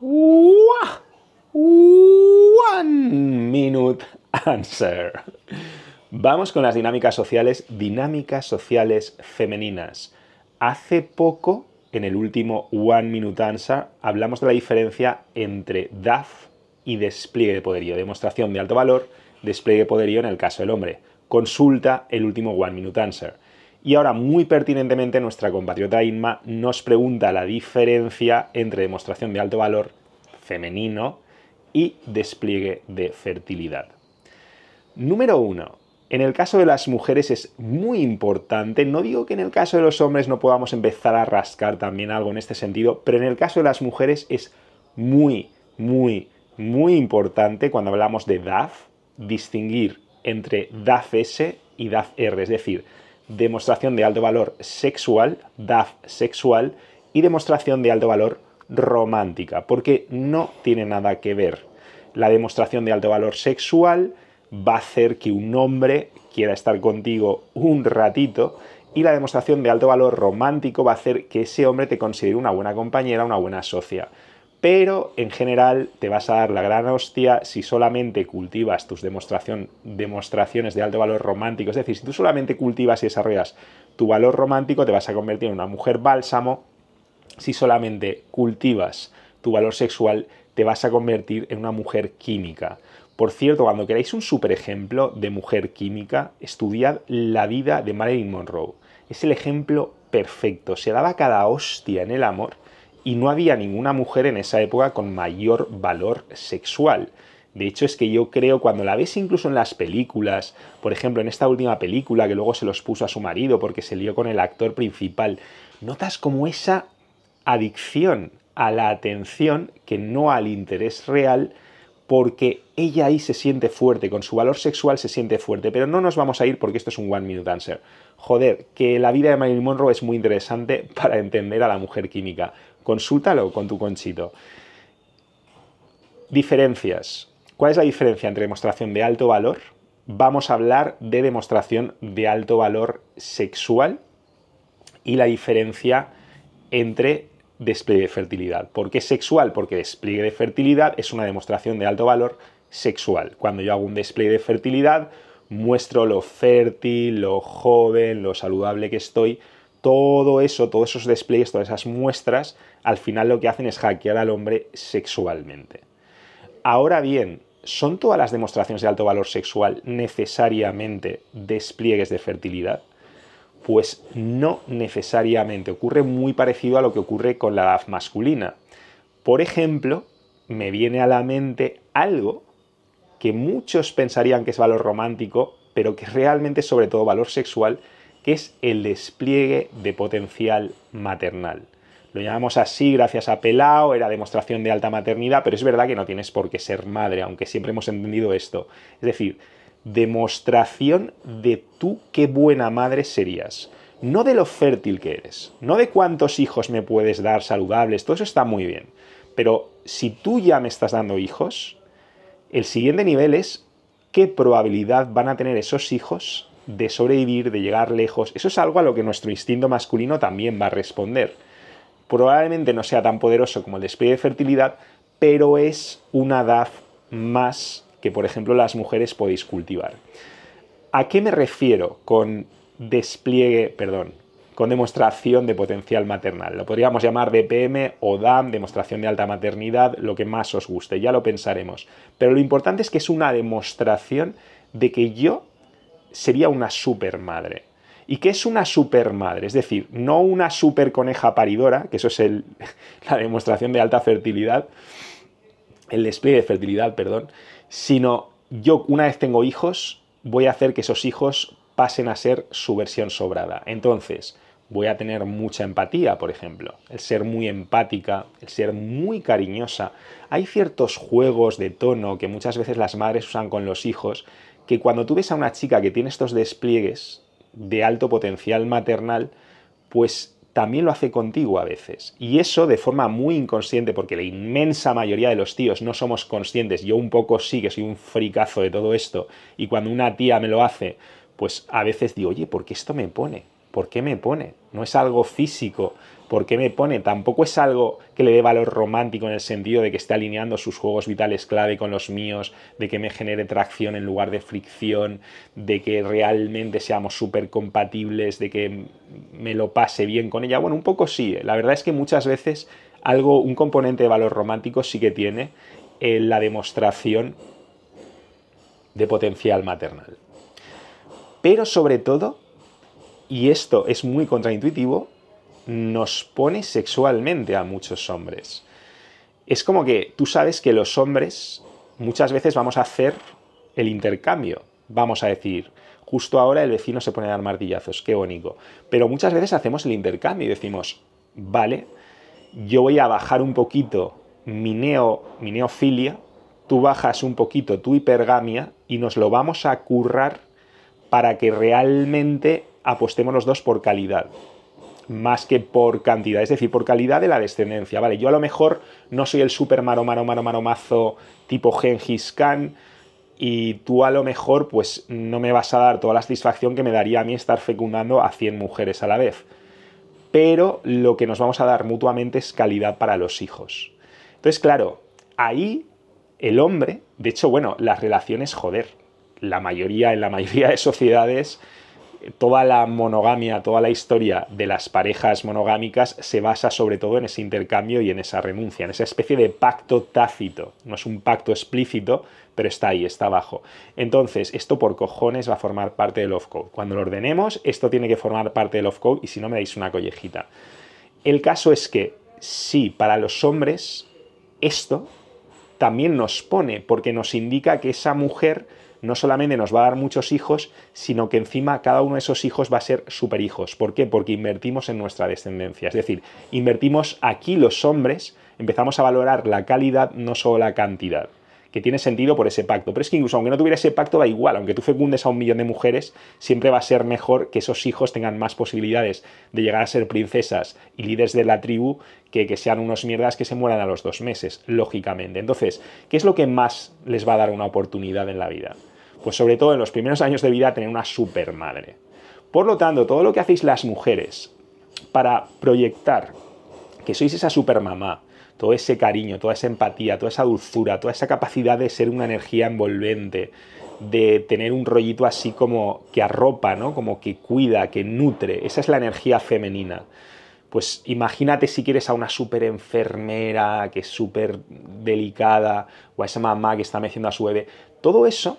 One minute answer. Vamos con las dinámicas sociales, dinámicas sociales femeninas. Hace poco, en el último One Minute Answer, hablamos de la diferencia entre DAF y despliegue de poderío. Demostración de alto valor, despliegue de poderío en el caso del hombre. Consulta el último One Minute Answer. Y ahora, muy pertinentemente, nuestra compatriota Inma nos pregunta la diferencia entre demostración de alto valor femenino y despliegue de fertilidad. Número 1. En el caso de las mujeres es muy importante, no digo que en el caso de los hombres no podamos empezar a rascar también algo en este sentido, pero en el caso de las mujeres es muy, muy, muy importante cuando hablamos de DAF, distinguir entre DAF-S y DAF-R, es decir, demostración de alto valor sexual, DAF sexual, y demostración de alto valor romántica, porque no tiene nada que ver. La demostración de alto valor sexual va a hacer que un hombre quiera estar contigo un ratito y la demostración de alto valor romántico va a hacer que ese hombre te considere una buena compañera, una buena socia pero en general te vas a dar la gran hostia si solamente cultivas tus demostración, demostraciones de alto valor romántico. Es decir, si tú solamente cultivas y desarrollas tu valor romántico, te vas a convertir en una mujer bálsamo. Si solamente cultivas tu valor sexual, te vas a convertir en una mujer química. Por cierto, cuando queráis un super ejemplo de mujer química, estudiad la vida de Marilyn Monroe. Es el ejemplo perfecto. Se daba cada hostia en el amor y no había ninguna mujer en esa época con mayor valor sexual. De hecho, es que yo creo, cuando la ves incluso en las películas, por ejemplo, en esta última película que luego se los puso a su marido porque se lió con el actor principal, notas como esa adicción a la atención que no al interés real, porque ella ahí se siente fuerte, con su valor sexual se siente fuerte, pero no nos vamos a ir porque esto es un One Minute Answer. Joder, que la vida de Marilyn Monroe es muy interesante para entender a la mujer química, consúltalo con tu conchito. Diferencias. ¿Cuál es la diferencia entre demostración de alto valor? Vamos a hablar de demostración de alto valor sexual y la diferencia entre despliegue de fertilidad. ¿Por qué sexual? Porque despliegue de fertilidad es una demostración de alto valor sexual. Cuando yo hago un despliegue de fertilidad, muestro lo fértil, lo joven, lo saludable que estoy. Todo eso, todos esos despliegues, todas esas muestras al final lo que hacen es hackear al hombre sexualmente. Ahora bien, ¿son todas las demostraciones de alto valor sexual necesariamente despliegues de fertilidad? Pues no necesariamente. Ocurre muy parecido a lo que ocurre con la edad masculina. Por ejemplo, me viene a la mente algo que muchos pensarían que es valor romántico, pero que realmente es sobre todo valor sexual, que es el despliegue de potencial maternal. Lo llamamos así gracias a Pelao, era demostración de alta maternidad, pero es verdad que no tienes por qué ser madre, aunque siempre hemos entendido esto. Es decir, demostración de tú qué buena madre serías. No de lo fértil que eres, no de cuántos hijos me puedes dar saludables, todo eso está muy bien. Pero si tú ya me estás dando hijos, el siguiente nivel es qué probabilidad van a tener esos hijos de sobrevivir, de llegar lejos. Eso es algo a lo que nuestro instinto masculino también va a responder. Probablemente no sea tan poderoso como el despliegue de fertilidad, pero es una DAF más que, por ejemplo, las mujeres podéis cultivar. ¿A qué me refiero con despliegue, perdón, con demostración de potencial maternal? Lo podríamos llamar DPM o DAM, demostración de alta maternidad, lo que más os guste, ya lo pensaremos. Pero lo importante es que es una demostración de que yo sería una supermadre y que es una madre, es decir, no una super coneja paridora, que eso es la demostración de alta fertilidad, el despliegue de fertilidad, perdón, sino yo una vez tengo hijos, voy a hacer que esos hijos pasen a ser su versión sobrada. Entonces, voy a tener mucha empatía, por ejemplo, el ser muy empática, el ser muy cariñosa. Hay ciertos juegos de tono que muchas veces las madres usan con los hijos, que cuando tú ves a una chica que tiene estos despliegues, de alto potencial maternal, pues también lo hace contigo a veces. Y eso de forma muy inconsciente, porque la inmensa mayoría de los tíos no somos conscientes. Yo un poco sí que soy un fricazo de todo esto. Y cuando una tía me lo hace, pues a veces digo, oye, ¿por qué esto me pone? ¿Por qué me pone? No es algo físico, ¿Por qué me pone? Tampoco es algo que le dé valor romántico en el sentido de que esté alineando sus juegos vitales clave con los míos, de que me genere tracción en lugar de fricción, de que realmente seamos súper compatibles, de que me lo pase bien con ella. Bueno, un poco sí. ¿eh? La verdad es que muchas veces algo, un componente de valor romántico sí que tiene en eh, la demostración de potencial maternal. Pero sobre todo, y esto es muy contraintuitivo, nos pone sexualmente a muchos hombres. Es como que tú sabes que los hombres muchas veces vamos a hacer el intercambio. Vamos a decir, justo ahora el vecino se pone a dar martillazos, qué bonito. Pero muchas veces hacemos el intercambio y decimos, vale, yo voy a bajar un poquito mi, mi neofilia, tú bajas un poquito tu hipergamia y nos lo vamos a currar para que realmente apostemos los dos por calidad más que por cantidad, es decir, por calidad de la descendencia. Vale, yo a lo mejor no soy el super maro maro maro maromazo tipo Genghis Khan y tú a lo mejor pues no me vas a dar toda la satisfacción que me daría a mí estar fecundando a 100 mujeres a la vez. Pero lo que nos vamos a dar mutuamente es calidad para los hijos. Entonces, claro, ahí el hombre, de hecho, bueno, las relaciones, joder, la mayoría, en la mayoría de sociedades toda la monogamia, toda la historia de las parejas monogámicas se basa sobre todo en ese intercambio y en esa renuncia, en esa especie de pacto tácito. No es un pacto explícito, pero está ahí, está abajo. Entonces, esto por cojones va a formar parte del off-code. Cuando lo ordenemos, esto tiene que formar parte del off-code y si no me dais una collejita. El caso es que, sí, para los hombres, esto también nos pone, porque nos indica que esa mujer no solamente nos va a dar muchos hijos, sino que encima cada uno de esos hijos va a ser superhijos. ¿Por qué? Porque invertimos en nuestra descendencia. Es decir, invertimos aquí los hombres, empezamos a valorar la calidad, no solo la cantidad que tiene sentido por ese pacto. Pero es que incluso aunque no tuviera ese pacto, va igual, aunque tú fecundes a un millón de mujeres, siempre va a ser mejor que esos hijos tengan más posibilidades de llegar a ser princesas y líderes de la tribu que, que sean unos mierdas que se mueran a los dos meses, lógicamente. Entonces, ¿qué es lo que más les va a dar una oportunidad en la vida? Pues sobre todo en los primeros años de vida tener una super madre. Por lo tanto, todo lo que hacéis las mujeres para proyectar que sois esa supermamá, todo ese cariño, toda esa empatía, toda esa dulzura, toda esa capacidad de ser una energía envolvente, de tener un rollito así como que arropa, ¿no? Como que cuida, que nutre. Esa es la energía femenina. Pues imagínate si quieres a una super enfermera, que es súper delicada, o a esa mamá que está meciendo a su bebé. Todo eso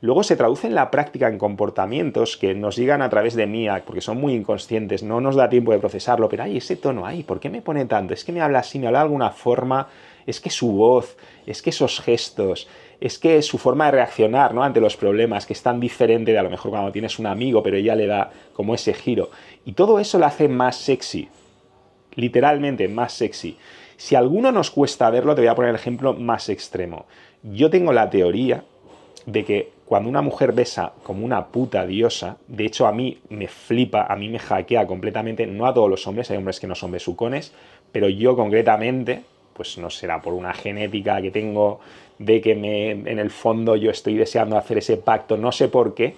luego se traduce en la práctica en comportamientos que nos llegan a través de mí, porque son muy inconscientes, no nos da tiempo de procesarlo, pero hay ese tono, ahí, ¿por qué me pone tanto? Es que me habla así, me habla de alguna forma, es que su voz, es que esos gestos, es que su forma de reaccionar ¿no? ante los problemas, que es tan diferente de a lo mejor cuando tienes un amigo, pero ella le da como ese giro. Y todo eso la hace más sexy, literalmente más sexy. Si alguno nos cuesta verlo, te voy a poner el ejemplo más extremo. Yo tengo la teoría de que cuando una mujer besa como una puta diosa, de hecho a mí me flipa, a mí me hackea completamente, no a todos los hombres, hay hombres que no son besucones, pero yo concretamente, pues no será por una genética que tengo de que me, en el fondo yo estoy deseando hacer ese pacto, no sé por qué,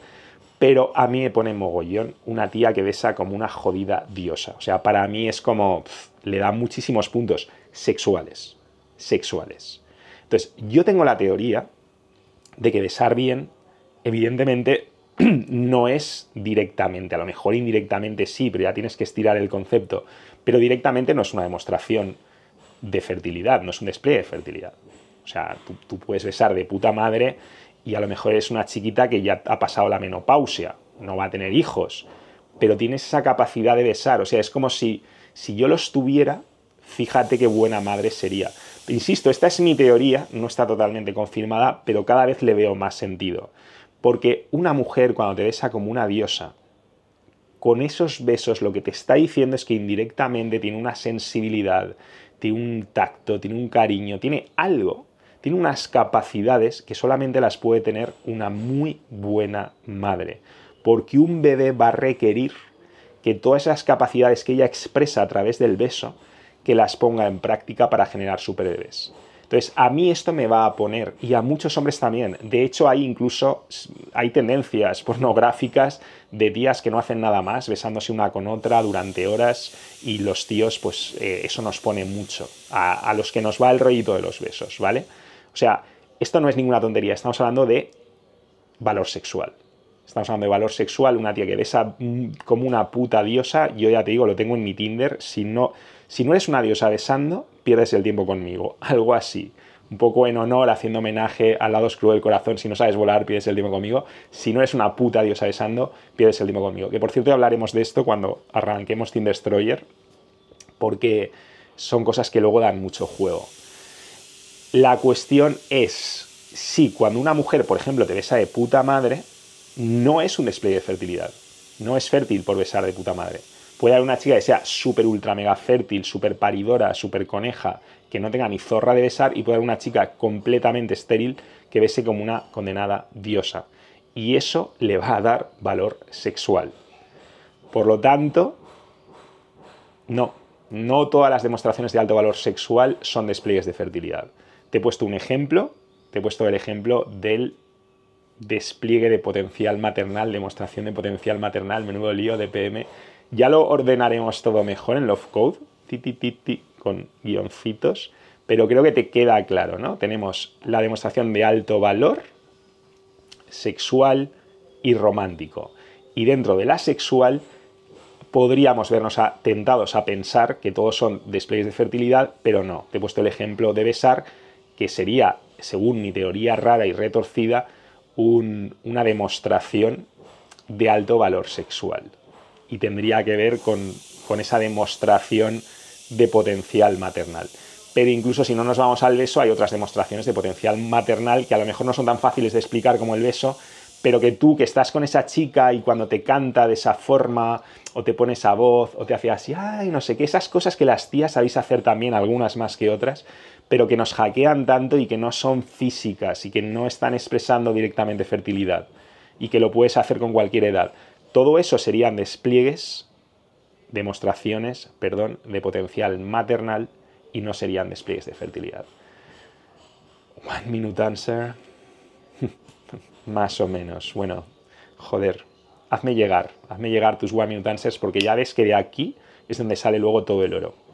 pero a mí me pone mogollón una tía que besa como una jodida diosa. O sea, para mí es como, le da muchísimos puntos sexuales, sexuales. Entonces, yo tengo la teoría de que besar bien evidentemente no es directamente, a lo mejor indirectamente sí, pero ya tienes que estirar el concepto, pero directamente no es una demostración de fertilidad, no es un despliegue de fertilidad. O sea, tú, puedes besar de puta madre y a lo mejor es una chiquita que ya ha pasado la menopausia, no va a tener hijos, pero tienes esa capacidad de besar, o sea, es como si, si yo los tuviera, fíjate qué buena madre sería. Insisto, esta es mi teoría, no está totalmente confirmada, pero cada vez le veo más sentido. Porque una mujer cuando te besa como una diosa, con esos besos lo que te está diciendo es que indirectamente tiene una sensibilidad, tiene un tacto, tiene un cariño, tiene algo, tiene unas capacidades que solamente las puede tener una muy buena madre. Porque un bebé va a requerir que todas esas capacidades que ella expresa a través del beso, que las ponga en práctica para generar superhéroes. Entonces, a mí esto me va a poner y a muchos hombres también. De hecho, hay incluso hay tendencias pornográficas de días que no hacen nada más, besándose una con otra durante horas y los tíos, pues eh, eso nos pone mucho a, los que nos va el rollito de los besos, ¿vale? O sea, esto no es ninguna tontería, estamos hablando de valor sexual estamos hablando de valor sexual, una tía que besa mm, como una puta diosa, yo ya te digo, lo tengo en mi Tinder, si no, si no eres una diosa besando, pierdes el tiempo conmigo, algo así. Un poco en honor, haciendo homenaje al lado oscuro del corazón, si no sabes volar, pierdes el tiempo conmigo. Si no es una puta diosa besando, pierdes el tiempo conmigo. Que por cierto hablaremos de esto cuando arranquemos Team Destroyer, porque son cosas que luego dan mucho juego. La cuestión es, si cuando una mujer, por ejemplo, te besa de puta madre, no es un display de fertilidad. No es fértil por besar de puta madre. Puede haber una chica que sea súper ultra mega fértil, súper paridora, súper coneja, que no tenga ni zorra de besar, y puede haber una chica completamente estéril que bese como una condenada diosa. Y eso le va a dar valor sexual. Por lo tanto, no, no todas las demostraciones de alto valor sexual son despliegues de fertilidad. Te he puesto un ejemplo, te he puesto el ejemplo del despliegue de potencial maternal, demostración de potencial maternal, menudo lío de PM ya lo ordenaremos todo mejor en Love Code, con guioncitos, pero creo que te queda claro, ¿no? Tenemos la demostración de alto valor, sexual y romántico. Y dentro de la sexual podríamos vernos tentados a pensar que todos son displays de fertilidad, pero no. Te he puesto el ejemplo de besar, que sería, según mi teoría rara y retorcida, una demostración de alto valor sexual y tendría que ver con, esa demostración de potencial maternal. Pero incluso si no nos vamos al beso, hay otras demostraciones de potencial maternal que a lo mejor no son tan fáciles de explicar como el beso, pero que tú que estás con esa chica y cuando te canta de esa forma, o te pone esa voz, o te hace así, ay, no sé qué, esas cosas que las tías sabéis hacer también, algunas más que otras, pero que nos hackean tanto y que no son físicas y que no están expresando directamente fertilidad y que lo puedes hacer con cualquier edad. Todo eso serían despliegues, demostraciones, perdón, de potencial maternal y no serían despliegues de fertilidad. One minute answer. Más o menos. Bueno, joder, hazme llegar, hazme llegar tus one minute answers porque ya ves que de aquí es donde sale luego todo el oro.